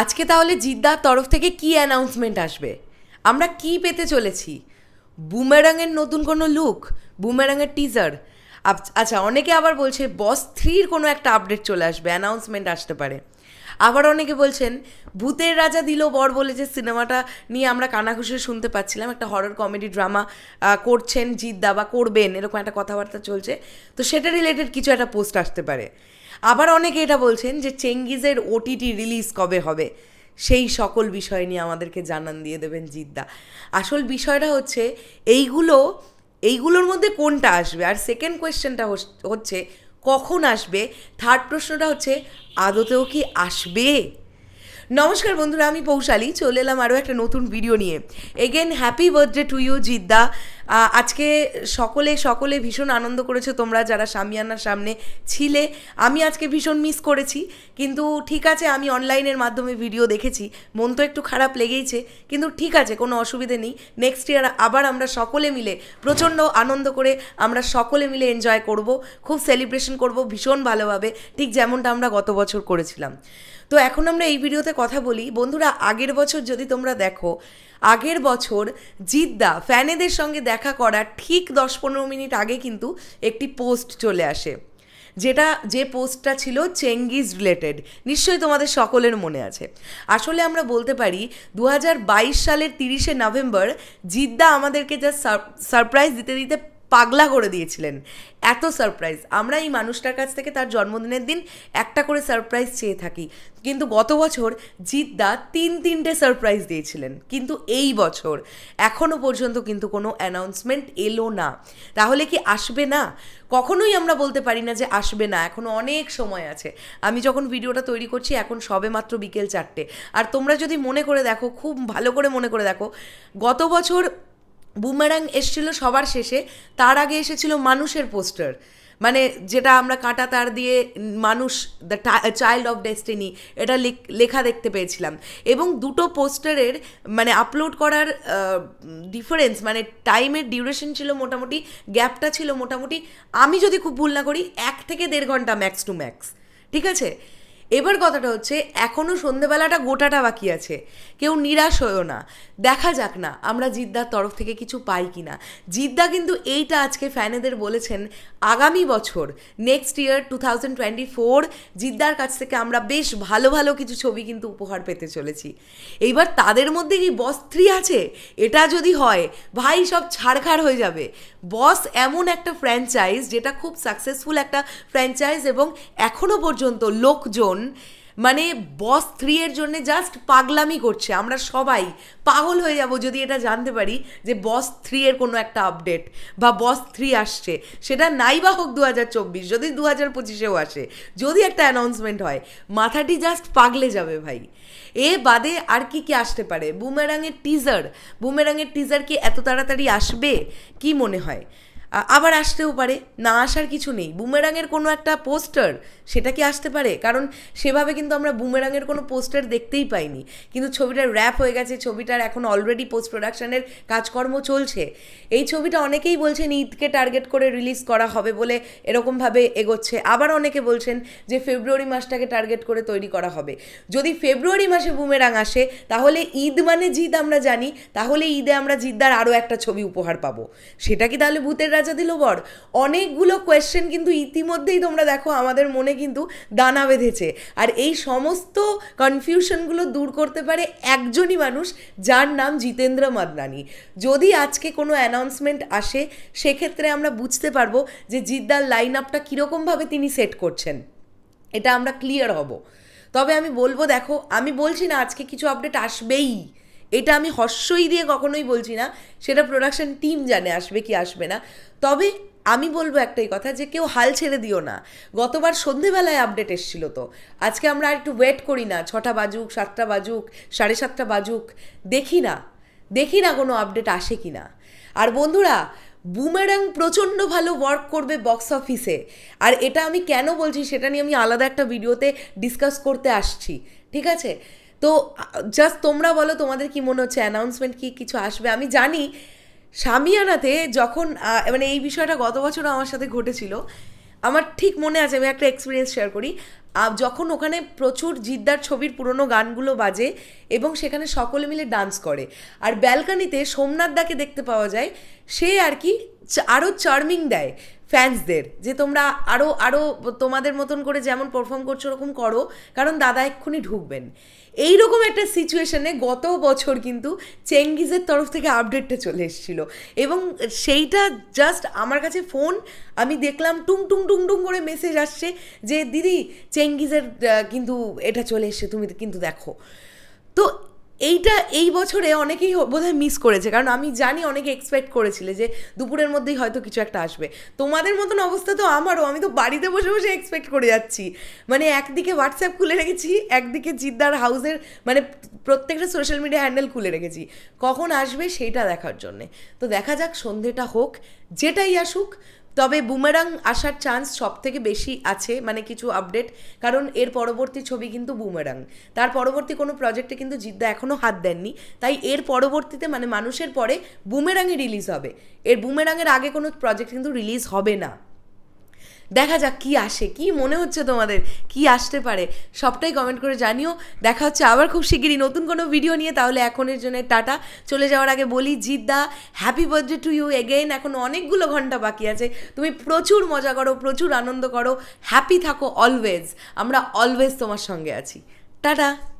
আজকে তাহলে জিদ্দার তরফ থেকে কি অ্যানাউন্সমেন্ট আসবে আমরা কি পেতে চলেছি বুমেরাঙের নতুন কোনো লুক বুমেরাঙের টিজার আচ্ছা অনেকে আবার বলছে বস থ্রির কোনো একটা আপডেট চলে আসবে অ্যানাউন্সমেন্ট আসতে পারে আবার অনেকে বলছেন ভূতের রাজা দিল বর বলে যে সিনেমাটা নিয়ে আমরা কানাঘুষে শুনতে পাচ্ছিলাম একটা হরর কমেডি ড্রামা করছেন জিদ্দা দাবা করবেন এরকম একটা কথাবার্তা চলছে তো সেটা রিলেটেড কিছু একটা পোস্ট আসতে পারে আবার অনেকে এটা বলছেন যে চেঙ্গিজের ওটিটি রিলিজ কবে হবে সেই সকল বিষয় নিয়ে আমাদেরকে জানান দিয়ে দেবেন জিদ্দা আসল বিষয়টা হচ্ছে এইগুলো এইগুলোর মধ্যে কোনটা আসবে আর সেকেন্ড কোয়েশ্চেনটা হচ্ছে কখন আসবে থার্ড প্রশ্নটা হচ্ছে আদতেও কি আসবে নমস্কার বন্ধুরা আমি পৌশালী চলে এলাম আরও একটা নতুন ভিডিও নিয়ে again happy birthday to you Jidda আজকে সকলে সকলে ভীষণ আনন্দ করেছো তোমরা যারা সামিয়ানার সামনে ছিলে আমি আজকে ভীষণ মিস করেছি কিন্তু ঠিক আছে আমি অনলাইনের মাধ্যমে ভিডিও দেখেছি মন তো একটু খারাপ লেগেইছে কিন্তু ঠিক আছে কোনো অসুবিধে নেই নেক্সট ইয়ার আবার আমরা সকলে মিলে প্রচণ্ড আনন্দ করে আমরা সকলে মিলে এনজয় করব খুব সেলিব্রেশন করব ভীষণ ভালোভাবে ঠিক যেমনটা আমরা গত বছর করেছিলাম তো এখন আমরা এই ভিডিওতে কথা বলি বন্ধুরা আগের বছর যদি তোমরা দেখো আগের বছর জিদ্দা ফ্যানেদের সঙ্গে দেখা করার ঠিক দশ পনেরো মিনিট আগে কিন্তু একটি পোস্ট চলে আসে যেটা যে পোস্টটা ছিল চেঙ্গিজ রিলেটেড নিশ্চয়ই তোমাদের সকলের মনে আছে আসলে আমরা বলতে পারি দু সালের তিরিশে নভেম্বর জিদ্দা আমাদেরকে যা সারপ্রাইজ দিতে দিতে পাগলা করে দিয়েছিলেন এত সারপ্রাইজ আমরা এই মানুষটার কাছ থেকে তার জন্মদিনের দিন একটা করে সারপ্রাইজ চেয়ে থাকি কিন্তু গত বছর জিদ্দা তিন তিনটে সারপ্রাইজ দিয়েছিলেন কিন্তু এই বছর এখনও পর্যন্ত কিন্তু কোনো অ্যানাউন্সমেন্ট এলো না তাহলে কি আসবে না কখনোই আমরা বলতে পারি না যে আসবে না এখনও অনেক সময় আছে আমি যখন ভিডিওটা তৈরি করছি এখন সবে মাত্র বিকেল চারটে আর তোমরা যদি মনে করে দেখো খুব ভালো করে মনে করে দেখো গত বছর বুমারাং এসছিল সবার শেষে তার আগে এসেছিল মানুষের পোস্টার মানে যেটা আমরা কাঁটা তার দিয়ে মানুষ দ্য চাইল্ড অফ ডেস্টিনি এটা লেখা দেখতে পেয়েছিলাম এবং দুটো পোস্টারের মানে আপলোড করার ডিফারেন্স মানে টাইমের ডিউরেশন ছিল মোটামুটি গ্যাপটা ছিল মোটামুটি আমি যদি খুব ভুল না করি এক থেকে দেড় ঘন্টা ম্যাক্স টু ম্যাক্স ঠিক আছে এবার কথাটা হচ্ছে এখনও সন্ধেবেলাটা গোটাটা বাকি আছে কেউ নিরাশ হয়েও না দেখা যাক না আমরা জিদ্দার তরফ থেকে কিছু পাই কি না জিদ্দা কিন্তু এইটা আজকে ফ্যানেদের বলেছেন আগামী বছর next year two thousand twenty four জিদ্দার কাছ থেকে আমরা বেশ ভালো ভালো কিছু ছবি কিন্তু উপহার পেতে চলেছি এইবার তাদের মধ্যে কি বস থ্রি আছে এটা যদি হয় ভাই সব ছাড়খাড় হয়ে যাবে বস এমন একটা ফ্র্যাঞ্চাইজ যেটা খুব সাকসেসফুল একটা ফ্র্যাঞ্চাইজ এবং এখনও পর্যন্ত লোকজন এখন মানে বস থ্রি এর জন্য জাস্ট পাগলামি করছে আমরা সবাই পাগল হয়ে যাব যদি এটা জানতে পারি যে বস থ্রি এর কোনো একটা আপডেট বা বস থ্রি আসছে সেটা নাই বা হোক দু হাজার চব্বিশ যদি দু হাজার পঁচিশেও আসে যদি একটা অ্যানাউন্সমেন্ট হয় মাথাটি জাস্ট পাগলে যাবে ভাই এ বাদে আর কি কি আসতে পারে বুমেরাঙের টিজার বুমেরাঙের টিজার কি এত তাড়াতাড়ি আসবে কি মনে হয় আবার আসতেও পারে না আসার কিছু নেই বুমেরাঙের কোনো একটা পোস্টার সেটা কি আসতে পারে কারণ সেভাবে কিন্তু আমরা বুমেরাঙের কোনো পোস্টার দেখতেই পাইনি কিন্তু ছবিটার র্যাপ হয়ে গেছে ছবিটার এখন অলরেডি পোস্ট প্রোডাকশানের কাজকর্ম চলছে এই ছবিটা অনেকেই বলছেন ঈদকে টার্গেট করে রিলিজ করা হবে বলে এরকমভাবে এগোচ্ছে আবার অনেকে বলছেন যে ফেব্রুয়ারি মাসটাকে টার্গেট করে তৈরি করা হবে যদি ফেব্রুয়ারি মাসে বুমেরাং আসে তাহলে ঈদ মানে জিদ আমরা জানি তাহলে ঈদে আমরা জিদ্দার আরও একটা ছবি উপহার পাবো সেটা কি তাহলে ভূতের রাজা দিল বর অনেকগুলো কোয়েশ্চেন কিন্তু ইতিমধ্যেই তোমরা দেখো আমাদের মনে কিন্তু দানা বেঁধেছে আর এই সমস্ত কনফিউশনগুলো দূর করতে পারে একজনই মানুষ যার নাম জিতেন্দ্র মাদনানি যদি আজকে কোনো অ্যানাউন্সমেন্ট আসে সেক্ষেত্রে আমরা বুঝতে পারবো যে জিদ্দার লাইন আপটা কীরকমভাবে তিনি সেট করছেন এটা আমরা ক্লিয়ার হব তবে আমি বলবো দেখো আমি বলছি না আজকে কিছু আপডেট আসবেই এটা আমি হর্ষই দিয়ে কখনোই বলছি না সেটা প্রোডাকশন টিম জানে আসবে কি আসবে না তবে আমি বলবো একটাই কথা যে কেউ হাল ছেড়ে দিও না গতবার সন্ধেবেলায় আপডেট এসছিল তো আজকে আমরা আর একটু ওয়েট করি না ছটা বাজুক সাতটা বাজুক সাড়ে সাতটা বাজুক দেখি না দেখি না কোনো আপডেট আসে কি না আর বন্ধুরা বুমেরাং প্রচণ্ড ভালো ওয়ার্ক করবে বক্স অফিসে আর এটা আমি কেন বলছি সেটা নিয়ে আমি আলাদা একটা ভিডিওতে ডিসকাস করতে আসছি ঠিক আছে তো জাস্ট তোমরা বলো তোমাদের কি মনে হচ্ছে অ্যানাউন্সমেন্ট কি কিছু আসবে আমি জানি সামিয়ানাতে যখন মানে এই বিষয়টা গত বছরও আমার সাথে ঘটেছিল আমার ঠিক মনে আছে আমি একটা এক্সপিরিয়েন্স শেয়ার করি যখন ওখানে প্রচুর জিদ্দার ছবির পুরনো গানগুলো বাজে এবং সেখানে সকলে মিলে ডান্স করে আর ব্যালকানিতে সোমনাথদাকে দেখতে পাওয়া যায় সে আর কি আরও চার্মিং দেয় ফ্যান্সদের যে তোমরা আরও আরও তোমাদের মতন করে যেমন পারফর্ম করছো ওরকম করো কারণ দাদা এক্ষুনি ঢুকবেন এই রকম একটা সিচুয়েশনে গত বছর কিন্তু চেঙ্গিজের তরফ থেকে আপডেটটা চলে এসেছিলো এবং সেইটা জাস্ট আমার কাছে ফোন আমি দেখলাম টুং টুং টুং টুং করে মেসেজ আসছে যে দিদি চেঙ্গিজ চেঙ্গিজের কিন্তু এটা চলে এসছে তুমি কিন্তু দেখো তো এইটা এই বছরে অনেকেই বোধহয় মিস করেছে কারণ আমি জানি অনেকে এক্সপেক্ট করেছিলে যে দুপুরের মধ্যেই হয়তো কিছু একটা আসবে তোমাদের মতন অবস্থা তো আমারও আমি তো বাড়িতে বসে বসে এক্সপেক্ট করে যাচ্ছি মানে একদিকে হোয়াটসঅ্যাপ খুলে রেখেছি একদিকে জিদ্দার হাউসের মানে প্রত্যেকটা সোশ্যাল মিডিয়া হ্যান্ডেল খুলে রেখেছি কখন আসবে সেইটা দেখার জন্যে তো দেখা যাক সন্ধেটা হোক যেটাই আসুক তবে বুমেরাং আসার চান্স সব থেকে বেশি আছে মানে কিছু আপডেট কারণ এর পরবর্তী ছবি কিন্তু বুমেরাং তার পরবর্তী কোনো প্রজেক্টে কিন্তু জিদ্দা এখনও হাত দেননি তাই এর পরবর্তীতে মানে মানুষের পরে বুমেরাংই রিলিজ হবে এর বুমেরাংয়ের আগে কোনো প্রজেক্ট কিন্তু রিলিজ হবে না দেখা যাক কি আসে কি মনে হচ্ছে তোমাদের কি আসতে পারে সবটাই কমেন্ট করে জানিও দেখা হচ্ছে আবার খুব শিগগিরই নতুন কোনো ভিডিও নিয়ে তাহলে এখনের জন্য টাটা চলে যাওয়ার আগে বলি Jidda happy birthday to you again এখন অনেকগুলো ঘন্টা বাকি আছে তুমি প্রচুর মজা করো প্রচুর আনন্দ করো হ্যাপি থাকো অলওয়েজ আমরা অলওয়েজ তোমার সঙ্গে আছি টাটা